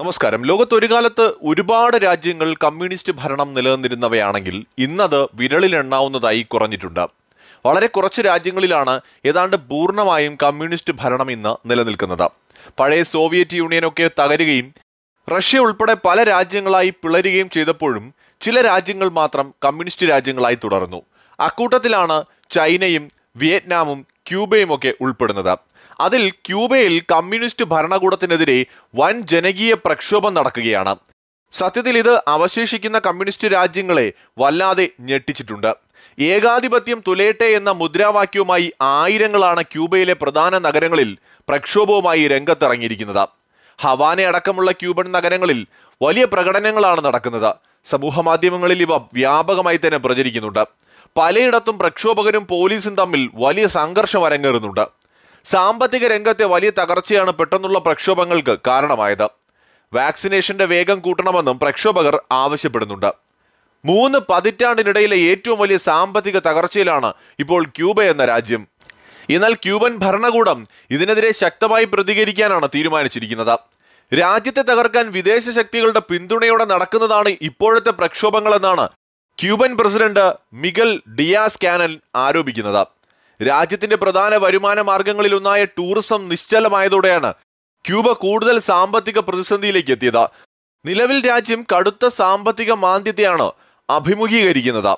നമസ്കാരം ലോകത്ത് ഒരു കാലത്ത് ഒരുപാട് രാജ്യങ്ങൾ കമ്മ്യൂണിസ്റ്റ് ഭരണം നിലനിന്നിരുന്നവയാണെങ്കിൽ ഇന്നത് വിരളിലെണ്ണാവുന്നതായി കുറഞ്ഞിട്ടുണ്ട് വളരെ കുറച്ച് രാജ്യങ്ങളിലാണ് ഏതാണ്ട് പൂർണ്ണമായും കമ്മ്യൂണിസ്റ്റ് ഭരണം ഇന്ന് നിലനിൽക്കുന്നത് പഴയ സോവിയറ്റ് യൂണിയനൊക്കെ തകരുകയും റഷ്യ ഉൾപ്പെടെ പല രാജ്യങ്ങളായി പിളരുകയും ചെയ്തപ്പോഴും ചില രാജ്യങ്ങൾ മാത്രം കമ്മ്യൂണിസ്റ്റ് രാജ്യങ്ങളായി തുടർന്നു അക്കൂട്ടത്തിലാണ് ചൈനയും വിയറ്റ്നാമും ക്യൂബയുമൊക്കെ ഉൾപ്പെടുന്നത് അതിൽ ക്യൂബയിൽ കമ്മ്യൂണിസ്റ്റ് ഭരണകൂടത്തിനെതിരെ വൻ ജനകീയ പ്രക്ഷോഭം നടക്കുകയാണ് സത്യത്തിൽ ഇത് അവശേഷിക്കുന്ന കമ്മ്യൂണിസ്റ്റ് രാജ്യങ്ങളെ വല്ലാതെ ഞെട്ടിച്ചിട്ടുണ്ട് ഏകാധിപത്യം തുലയട്ടെ എന്ന മുദ്രാവാക്യവുമായി ആയിരങ്ങളാണ് ക്യൂബയിലെ പ്രധാന നഗരങ്ങളിൽ പ്രക്ഷോഭവുമായി രംഗത്തിറങ്ങിയിരിക്കുന്നത് ഹവാന അടക്കമുള്ള ക്യൂബൻ നഗരങ്ങളിൽ വലിയ പ്രകടനങ്ങളാണ് നടക്കുന്നത് സമൂഹ മാധ്യമങ്ങളിൽ ഇവ വ്യാപകമായി തന്നെ പ്രചരിക്കുന്നുണ്ട് പലയിടത്തും പ്രക്ഷോഭകരും പോലീസും തമ്മിൽ വലിയ സംഘർഷം അരങ്ങേറുന്നുണ്ട് സാമ്പത്തിക രംഗത്തെ വലിയ തകർച്ചയാണ് പെട്ടെന്നുള്ള പ്രക്ഷോഭങ്ങൾക്ക് കാരണമായത് വാക്സിനേഷന്റെ വേഗം കൂട്ടണമെന്നും പ്രക്ഷോഭകർ ആവശ്യപ്പെടുന്നുണ്ട് മൂന്ന് പതിറ്റാണ്ടിനിടയിലെ ഏറ്റവും വലിയ സാമ്പത്തിക തകർച്ചയിലാണ് ഇപ്പോൾ ക്യൂബ എന്ന രാജ്യം എന്നാൽ ക്യൂബൻ ഭരണകൂടം ഇതിനെതിരെ ശക്തമായി പ്രതികരിക്കാനാണ് തീരുമാനിച്ചിരിക്കുന്നത് രാജ്യത്തെ തകർക്കാൻ വിദേശ ശക്തികളുടെ പിന്തുണയോടെ നടക്കുന്നതാണ് ഇപ്പോഴത്തെ പ്രക്ഷോഭങ്ങളെന്നാണ് Cuban president Miguel Diaz Canel ആരോപിക്കുന്നത് രാജ്യത്തിന്റെ പ്രധാന വരുമാന മാർഗങ്ങളിലൊന്നായ ടൂറിസം നിശ്ചലമായതോടെയാണ് ക്യൂബ കൂടുതൽ സാമ്പത്തിക പ്രതിസന്ധിയിലേക്ക് എത്തിയത് നിലവിൽ രാജ്യം കടുത്ത സാമ്പത്തിക മാന്ദ്യത്തെയാണ് അഭിമുഖീകരിക്കുന്നത്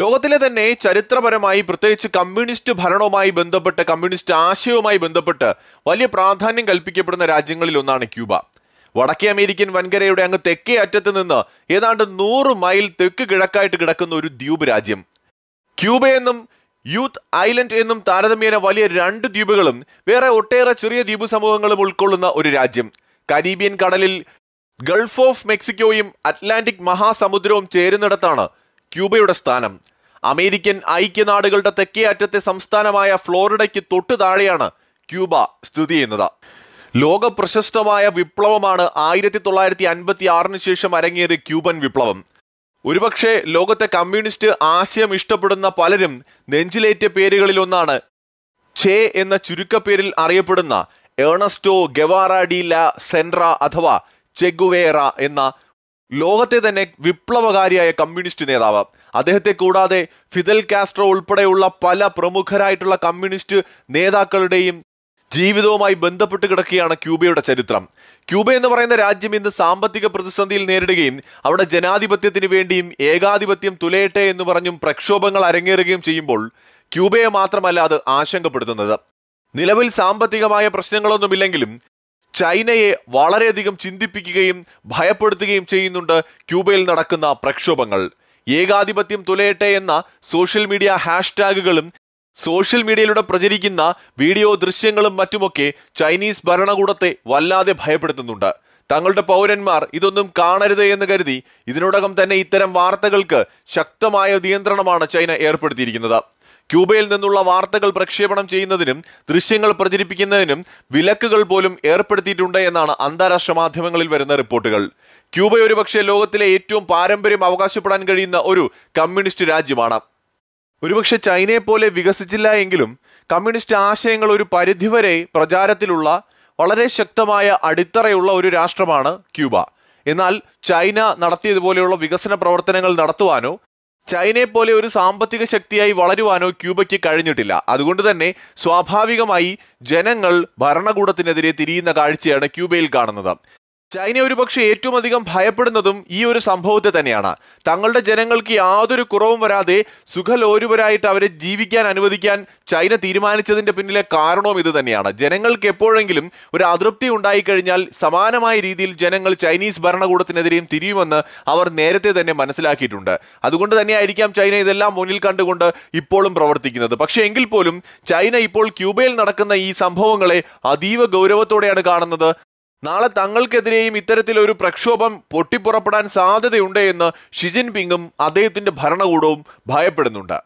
ലോകത്തിലെ തന്നെ ചരിത്രപരമായി പ്രത്യേകിച്ച് കമ്മ്യൂണിസ്റ്റ് ഭരണവുമായി ബന്ധപ്പെട്ട് കമ്മ്യൂണിസ്റ്റ് ആശയവുമായി ബന്ധപ്പെട്ട് വലിയ പ്രാധാന്യം കൽപ്പിക്കപ്പെടുന്ന രാജ്യങ്ങളിൽ ഒന്നാണ് ക്യൂബ വടക്കേ അമേരിക്കൻ വൻകരയുടെ അങ്ങ് തെക്കേ അറ്റത്ത് നിന്ന് ഏതാണ്ട് നൂറ് മൈൽ തെക്ക് കിഴക്കായിട്ട് കിടക്കുന്ന ഒരു ദ്വീപ് രാജ്യം ക്യൂബയെന്നും യൂത്ത് ഐലൻഡ് എന്നും താരതമ്യേന വലിയ രണ്ട് ദ്വീപുകളും വേറെ ഒട്ടേറെ ചെറിയ ദ്വീപ് സമൂഹങ്ങളും ഉൾക്കൊള്ളുന്ന ഒരു രാജ്യം കരീബിയൻ കടലിൽ ഗൾഫ് ഓഫ് മെക്സിക്കോയും അറ്റ്ലാന്റിക് മഹാസമുദ്രവും ചേരുന്നിടത്താണ് ക്യൂബയുടെ സ്ഥാനം അമേരിക്കൻ ഐക്യനാടുകളുടെ തെക്കേ അറ്റത്തെ സംസ്ഥാനമായ ഫ്ലോറിഡയ്ക്ക് തൊട്ടു താഴെയാണ് ക്യൂബ സ്ഥിതി ചെയ്യുന്നത് ലോക പ്രശസ്തമായ വിപ്ലവമാണ് ആയിരത്തി തൊള്ളായിരത്തി അൻപത്തി ആറിന് ശേഷം അരങ്ങേറിയ ക്യൂബൻ വിപ്ലവം ഒരുപക്ഷെ ലോകത്തെ കമ്മ്യൂണിസ്റ്റ് ആശയം ഇഷ്ടപ്പെടുന്ന പലരും നെഞ്ചിലേറ്റ പേരുകളിലൊന്നാണ് ചേ എന്ന ചുരുക്കപ്പേരിൽ അറിയപ്പെടുന്ന ഏണസ്റ്റോ ഗവാറ ഡി ല സെൻട്ര അഥവാ ചെഗുവേറ എന്ന ലോകത്തെ തന്നെ വിപ്ലവകാരിയായ കമ്മ്യൂണിസ്റ്റ് നേതാവ് അദ്ദേഹത്തെ കൂടാതെ ഫിദൽ കാസ്ട്രോ ഉൾപ്പെടെയുള്ള പല പ്രമുഖരായിട്ടുള്ള കമ്മ്യൂണിസ്റ്റ് നേതാക്കളുടെയും ജീവിതവുമായി ബന്ധപ്പെട്ട് കിടക്കുകയാണ് ക്യൂബയുടെ ചരിത്രം ക്യൂബ എന്ന് പറയുന്ന രാജ്യം ഇന്ന് സാമ്പത്തിക പ്രതിസന്ധിയിൽ നേരിടുകയും അവിടെ ജനാധിപത്യത്തിന് വേണ്ടിയും ഏകാധിപത്യം തുലയട്ടെ എന്ന് പറഞ്ഞും പ്രക്ഷോഭങ്ങൾ അരങ്ങേറുകയും ചെയ്യുമ്പോൾ ക്യൂബയെ മാത്രമല്ല അത് ആശങ്കപ്പെടുത്തുന്നത് നിലവിൽ സാമ്പത്തികമായ പ്രശ്നങ്ങളൊന്നുമില്ലെങ്കിലും ചൈനയെ വളരെയധികം ചിന്തിപ്പിക്കുകയും ഭയപ്പെടുത്തുകയും ചെയ്യുന്നുണ്ട് ക്യൂബയിൽ നടക്കുന്ന പ്രക്ഷോഭങ്ങൾ ഏകാധിപത്യം തുലയട്ടെ എന്ന സോഷ്യൽ മീഡിയ ഹാഷ്ടാഗുകളും സോഷ്യൽ മീഡിയയിലൂടെ പ്രചരിക്കുന്ന വീഡിയോ ദൃശ്യങ്ങളും മറ്റുമൊക്കെ ചൈനീസ് ഭരണകൂടത്തെ വല്ലാതെ ഭയപ്പെടുത്തുന്നുണ്ട് തങ്ങളുടെ പൗരന്മാർ ഇതൊന്നും കാണരുത് എന്ന് കരുതി ഇതിനോടകം തന്നെ ഇത്തരം വാർത്തകൾക്ക് ശക്തമായ നിയന്ത്രണമാണ് ചൈന ഏർപ്പെടുത്തിയിരിക്കുന്നത് ക്യൂബയിൽ നിന്നുള്ള വാർത്തകൾ പ്രക്ഷേപണം ചെയ്യുന്നതിനും ദൃശ്യങ്ങൾ പ്രചരിപ്പിക്കുന്നതിനും വിലക്കുകൾ പോലും ഏർപ്പെടുത്തിയിട്ടുണ്ട് എന്നാണ് അന്താരാഷ്ട്ര മാധ്യമങ്ങളിൽ വരുന്ന റിപ്പോർട്ടുകൾ ക്യൂബ ഒരുപക്ഷെ ലോകത്തിലെ ഏറ്റവും പാരമ്പര്യം അവകാശപ്പെടാൻ കഴിയുന്ന ഒരു കമ്മ്യൂണിസ്റ്റ് രാജ്യമാണ് ഒരുപക്ഷെ ചൈനയെ പോലെ വികസിച്ചില്ല എങ്കിലും കമ്മ്യൂണിസ്റ്റ് ആശയങ്ങൾ ഒരു പരിധിവരെ പ്രചാരത്തിലുള്ള വളരെ ശക്തമായ അടിത്തറയുള്ള ഒരു രാഷ്ട്രമാണ് ക്യൂബ എന്നാൽ ചൈന നടത്തിയതുപോലെയുള്ള വികസന പ്രവർത്തനങ്ങൾ നടത്തുവാനോ ചൈനയെ പോലെ ഒരു സാമ്പത്തിക ശക്തിയായി വളരുവാനോ ക്യൂബയ്ക്ക് കഴിഞ്ഞിട്ടില്ല അതുകൊണ്ട് തന്നെ സ്വാഭാവികമായി ജനങ്ങൾ ഭരണകൂടത്തിനെതിരെ തിരിയുന്ന കാഴ്ചയാണ് ക്യൂബയിൽ കാണുന്നത് ചൈന ഒരുപക്ഷെ ഏറ്റവും അധികം ഭയപ്പെടുന്നതും ഈ ഒരു സംഭവത്തെ തന്നെയാണ് തങ്ങളുടെ ജനങ്ങൾക്ക് യാതൊരു കുറവും വരാതെ സുഖലോരുവരായിട്ട് അവരെ ജീവിക്കാൻ അനുവദിക്കാൻ ചൈന തീരുമാനിച്ചതിന്റെ പിന്നിലെ കാരണവും ഇത് തന്നെയാണ് ജനങ്ങൾക്ക് എപ്പോഴെങ്കിലും ഒരു അതൃപ്തി ഉണ്ടായിക്കഴിഞ്ഞാൽ സമാനമായ രീതിയിൽ ജനങ്ങൾ ചൈനീസ് ഭരണകൂടത്തിനെതിരെയും തിരിയുമെന്ന് അവർ നേരത്തെ തന്നെ മനസ്സിലാക്കിയിട്ടുണ്ട് അതുകൊണ്ട് തന്നെയായിരിക്കാം ചൈന ഇതെല്ലാം മുന്നിൽ കണ്ടുകൊണ്ട് ഇപ്പോഴും പ്രവർത്തിക്കുന്നത് പക്ഷേ എങ്കിൽ പോലും ചൈന ഇപ്പോൾ ക്യൂബയിൽ നടക്കുന്ന ഈ സംഭവങ്ങളെ അതീവ ഗൗരവത്തോടെയാണ് കാണുന്നത് നാളെ തങ്ങൾക്കെതിരെയും ഇത്തരത്തിലൊരു പ്രക്ഷോഭം പൊട്ടിപ്പുറപ്പെടാൻ സാധ്യതയുണ്ട് എന്ന് ഷി അദ്ദേഹത്തിന്റെ ഭരണകൂടവും ഭയപ്പെടുന്നുണ്ട്